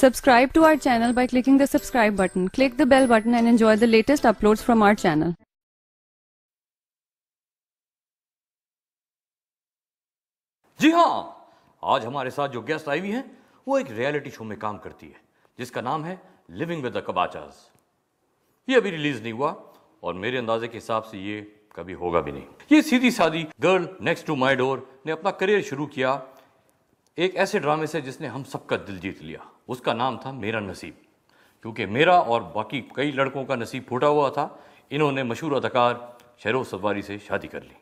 Subscribe to our channel by clicking the subscribe button. Click the bell button and enjoy the latest uploads from our channel. जी हाँ आज हमारे साथ जो guest आई हुई है वो एक रियलिटी शो में काम करती है जिसका नाम है लिविंग विद द कबाचाज ये अभी रिलीज नहीं हुआ और मेरे अंदाजे के हिसाब से ये कभी होगा भी नहीं ये सीधी सादी girl next to my door ने अपना करियर शुरू किया एक ऐसे ड्रामे से जिसने हम सबका दिल जीत लिया उसका नाम था मेरा नसीब क्योंकि मेरा और बाकी कई लड़कों का नसीब फूटा हुआ था इन्होंने मशहूर अदाकार शहरो सवारी से शादी कर ली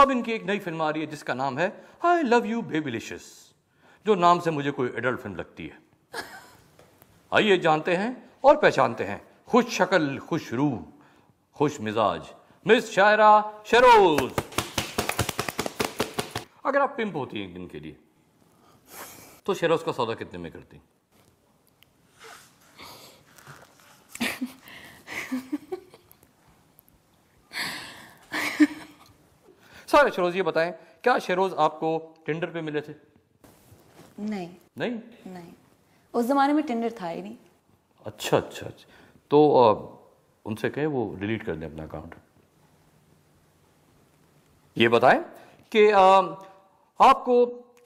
अब इनकी एक नई फिल्म आ रही है जिसका नाम है आई लव यू बेबीलिशियस जो नाम से मुझे कोई एडल्ट फिल्म लगती है आइए जानते हैं और पहचानते हैं खुश शक्ल खुश रूह खुश मिजाज मिस शायरा शरोज अगर आप पिंप होती हैं इनके लिए तो शेरोज का सौदा कितने में करती सारे शेरोज ये बताएं क्या शेरोज आपको टेंडर पे मिले थे नहीं नहीं नहीं उस जमाने में टेंडर था ही नहीं अच्छा अच्छा अच्छा तो आ, उनसे कहें वो डिलीट कर दें अपना अकाउंट ये बताएं कि आपको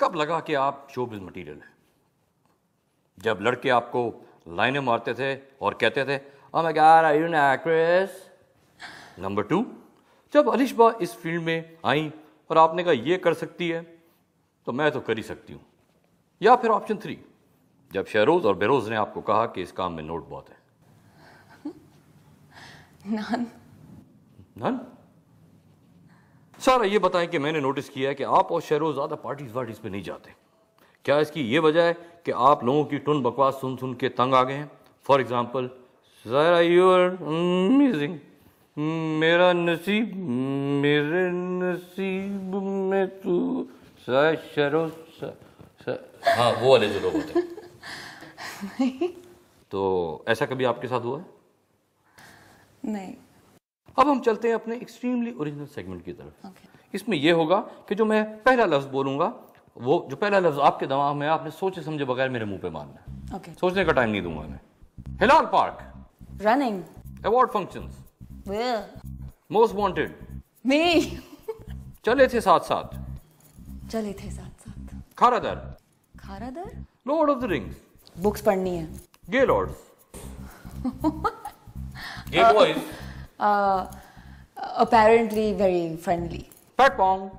कब लगा कि आप शोबिज मटेरियल हैं जब लड़के आपको लाइनें मारते थे और कहते थे ओह माय नंबर टू जब अलिशबा इस फील्ड में आई और आपने कहा ये कर सकती है तो मैं तो कर ही सकती हूँ या फिर ऑप्शन थ्री जब शहरोज और बेरोज ने आपको कहा कि इस काम में नोट बहुत है नन नन सारा ये बताएं कि मैंने नोटिस किया है कि आप और शहरों ज़्यादा पार्टीज वार्टीज़ पे नहीं जाते क्या इसकी ये वजह है कि आप लोगों की टुन बकवास सुन सुन के तंग आ गए हैं फॉर एग्ज़ाम्पल ज़रा यूर अमेजिंग मेरा नसीब मेरे नसीब में तू शरो हाँ वो वाले जो लोग होते हैं तो ऐसा कभी आपके साथ हुआ है नहीं अब हम चलते हैं अपने एक्सट्रीमली ओरिजिनल सेगमेंट की तरफ okay. इसमें यह होगा कि जो मैं पहला लफ्ज बोलूंगा वो जो पहला लफ्ज आपके दिमाग में आपने सोचे समझे बगैर मेरे मुंह पे मारना है okay. सोचने का टाइम नहीं दूंगा मैं Hilal park running award function most wanted चले थे साथ साथ चले थे साथ साथ Kharadar Kharadar lord of the rings books पढ़नी है gay lords gay boys uh, apparently very friendly. Pat Pong.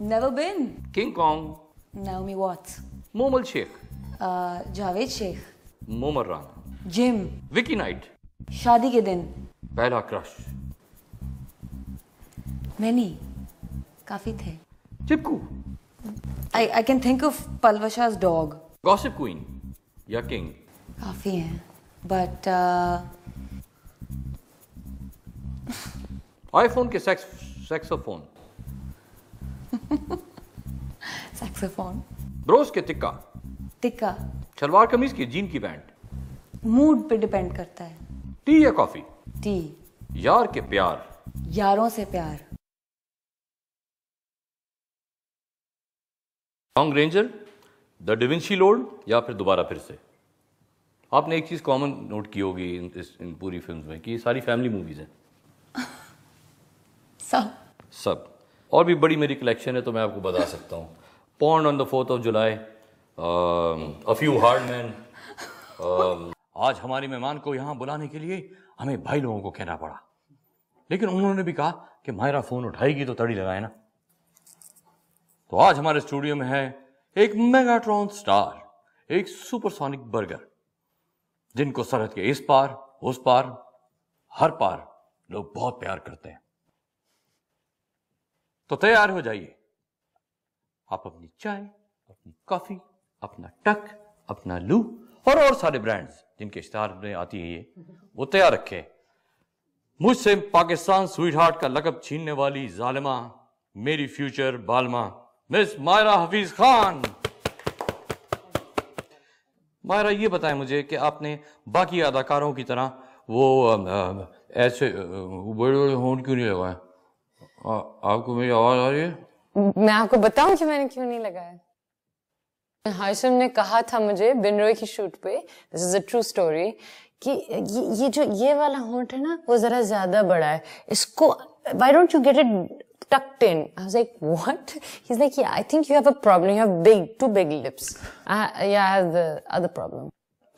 Never been. King Kong. Naomi Watts. Momal Sheikh. Uh, Javed Sheikh. Momar Rana. Jim. Vicky Knight. Shadi Ke Din. Pehla Crush. Many. काफी थे चिपकू I I can think of पलवशाज dog gossip queen या king काफी हैं but iPhone के sax saxophone saxophone bros के टिक्का टिक्का सलवार कमीज की जीन की पैंट मूड पे डिपेंड करता है टी या कॉफी टी यार के प्यार यारों से प्यार long ranger the Da Vinci load या फिर दोबारा फिर से आपने एक चीज़ कॉमन नोट की होगी इन, इस, इन पूरी फिल्म में कि सारी फैमिली मूवीज़ हैं सब सब और भी बड़ी मेरी कलेक्शन है तो मैं आपको बता सकता हूँ pawn on the fourth of July a few hard man आज हमारे मेहमान को यहाँ बुलाने के लिए हमें भाई लोगों को कहना पड़ा लेकिन उन्होंने भी कहा कि मायरा फोन उठाएगी तो तड़ी लगाए ना तो आज हमारे स्टूडियो में है एक मेगाट्रॉन स्टार एक सुपरसोनिक बर्गर जिनको सरहद के इस पार उस पार हर पार लोग बहुत प्यार करते हैं तो तैयार हो जाइए आप अपनी चाय अपनी कॉफी अपना टक अपना लू और और सारे ब्रांड्स जिनके इश्तहार में आती है ये वो तैयार रखे मुझसे पाकिस्तान स्वीट हार्ट का लकब छीनने वाली जालिमा मेरी फ्यूचर बालमा मिस मायरा हफीज खान मायरा ये बताएं मुझे कि आपने बाकी अदाकारों की तरह वो ऐसे बड़े बड़े होंठ क्यों नहीं लगाए आ, आपको मेरी आवाज आ रही है मैं आपको बताऊं कि मैंने क्यों नहीं लगाया हाशिम ने कहा था मुझे बिनरोय की शूट पे this is a true story कि ये, जो ये वाला होंठ है ना वो जरा ज्यादा बड़ा है इसको why don't you get it tucked in I was like what he is like I think you have a problem. You have big, too big lips. I, yeah, I have the other problem.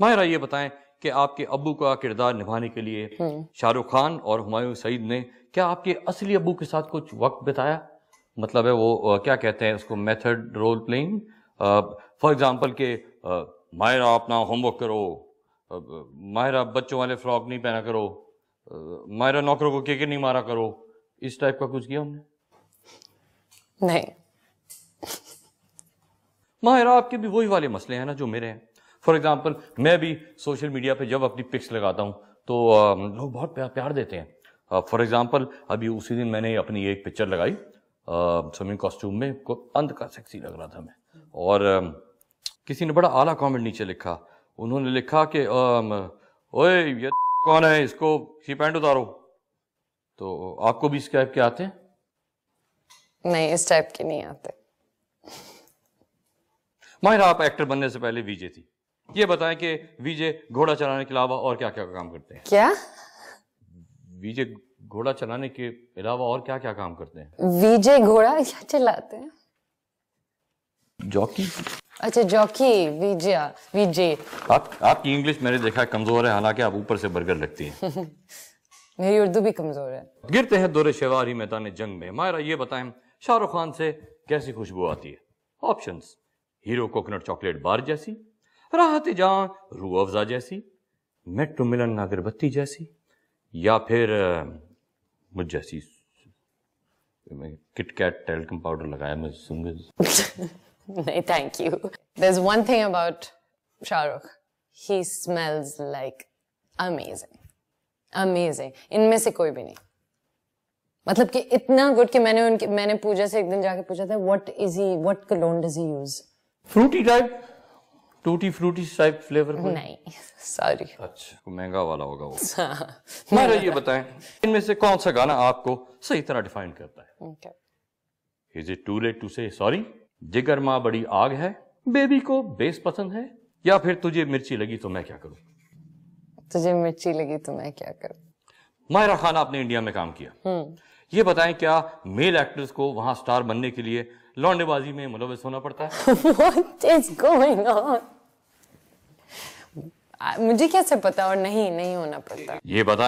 Mahira ये बताएं कि आपके अबू का किरदार निभाने के लिए हम्म। शाहरुख खान और हुमायूं सईद ने क्या आपके असली अबू के साथ कुछ वक्त बिताया मतलब है वो क्या कहते हैं उसको method role playing for example के मायरा अपना होमवर्क करो मायरा बच्चों वाले फ्रॉक नहीं पहना करो मायरा नौकरों को केके नहीं मारा करो इस टाइप का कुछ किया हमने नहीं मायरा आपके भी वही वाले मसले हैं ना जो मेरे हैं फॉर एग्जाम्पल मैं भी सोशल मीडिया पे जब अपनी पिक्स लगाता हूँ तो लोग बहुत प्यार देते हैं फॉर uh, एग्जाम्पल अभी उसी दिन मैंने अपनी एक पिक्चर लगाई स्विमिंग uh, कॉस्ट्यूम में को अंत का सेक्सी लग रहा था मैं और um, किसी ने बड़ा आला कमेंट नीचे लिखा उन्होंने लिखा कि um, ओए ये कौन है इसको सी पैंट उतारो तो आपको भी इस टाइप के आते हैं नहीं इस टाइप के नहीं आते माहिर आप एक्टर बनने से पहले वीजे थी ये बताएं कि वीजे घोड़ा चलाने के अलावा और क्या क्या काम करते हैं क्या विजय घोड़ा चलाने के अलावा और क्या क्या काम करते हैं विजय घोड़ा क्या चलाते हैं जॉकी अच्छा जॉकी विजय विजय आप आपकी इंग्लिश मैंने देखा है कमजोर है हालांकि आप ऊपर से बर्गर लगती है मेरी उर्दू भी कमजोर है गिरते हैं दौरे शेवारी मैदान जंग में मायरा ये बताएं शाहरुख खान से कैसी खुशबू आती है option hero coconut chocolate bar जैसी राहत जहां रू अफजा जैसी मेट्रो मिलन अगरबत्ती जैसी या फिर मुझ जैसी किट कैट टेल्कम पाउडर लगाया मैं सूंगा नहीं thank you there is one thing about Shahrukh he smells like amazing amazing इनमें से कोई भी नहीं मतलब कि इतना गुड कि मैंने उनके मैंने पूजा से एक दिन जाके पूछा था what is he what cologne does he use Frooti type tutti frutti type flavour को नहीं सॉरी अच्छा महंगा वाला होगा वो हाँ। मैं ये बताएं इनमें से कौन सा गाना आपको सही तरह डिफाइन करता है is it too late to say sorry जिगर माँ बड़ी आग है बेबी को बेस पसंद है या फिर तुझे मिर्ची लगी तो मैं क्या करूं तुझे मिर्ची लगी तो मैं क्या करूं मायरा खान आपने इंडिया में काम किया हम्म। ये बताएं क्या मेल एक्टर्स को वहां स्टार बनने के लिए लौंडेबाजी में मुलविस होना पड़ता है What is going on? मुझे कैसे पता और नहीं नहीं होना पड़ता ये बताए